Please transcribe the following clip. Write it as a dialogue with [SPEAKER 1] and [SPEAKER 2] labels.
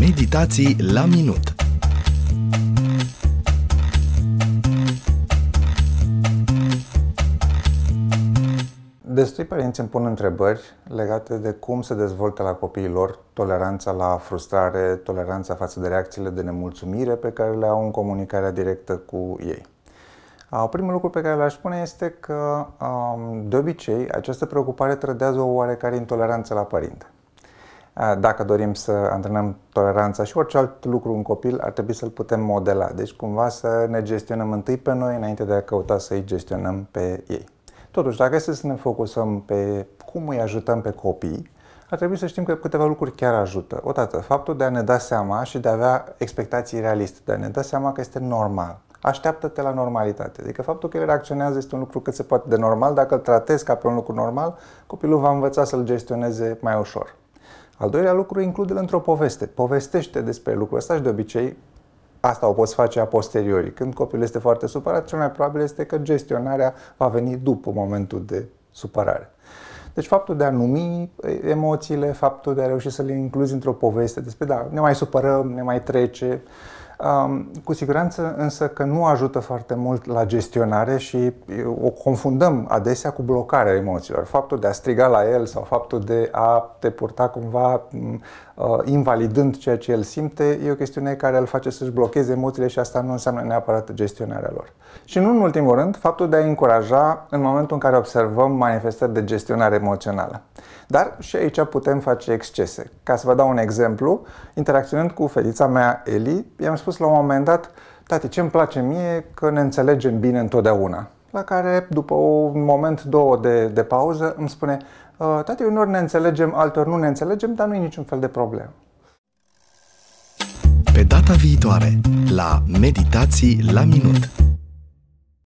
[SPEAKER 1] Meditații la minut. Destui părinți îmi pun întrebări legate de cum se dezvoltă la copiii lor toleranța la frustrare, toleranța față de reacțiile de nemulțumire pe care le au în comunicarea directă cu ei. Primul lucru pe care l-aș spune este că, de obicei, această preocupare trădează o oarecare intoleranță la părinte. Dacă dorim să antrenăm toleranța și orice alt lucru un copil, ar trebui să-l putem modela. Deci cumva să ne gestionăm întâi pe noi înainte de a căuta să-i gestionăm pe ei. Totuși, dacă este să ne focusăm pe cum îi ajutăm pe copii, ar trebui să știm că câteva lucruri chiar ajută. Odată, faptul de a ne da seama și de a avea expectații realiste, de a ne da seama că este normal. Așteaptă-te la normalitate. Adică faptul că el reacționează este un lucru cât se poate de normal. Dacă îl tratezi ca pe un lucru normal, copilul va învăța să-l gestioneze mai ușor. Al doilea lucru, include-l într-o poveste. Povestește despre lucrul ăsta și de obicei asta o poți face a posteriori. Când copilul este foarte supărat, cel mai probabil este că gestionarea va veni după momentul de supărare. Deci faptul de a numi eh, emoțiile, faptul de a reuși să le incluzi într-o poveste despre, da, ne mai supărăm, ne mai trece, cu siguranță însă că nu ajută foarte mult la gestionare și o confundăm adesea cu blocarea emoțiilor. Faptul de a striga la el sau faptul de a te purta cumva ă, invalidând ceea ce el simte e o chestiune care îl face să-și blocheze emoțiile și asta nu înseamnă neapărat gestionarea lor. Și nu în ultimul rând, faptul de a încuraja în momentul în care observăm manifestări de gestionare emoțională. Dar și aici putem face excese. Ca să vă dau un exemplu, interacționând cu fetița mea Eli, i-am spus spus la un moment dat, tati, ce îmi place mie că ne înțelegem bine întotdeauna. La care, după un moment, două de, de pauză, îmi spune, ă, tati, unor ne înțelegem, altor nu ne înțelegem, dar nu e niciun fel de problemă. Pe data viitoare, la Meditații la Minut.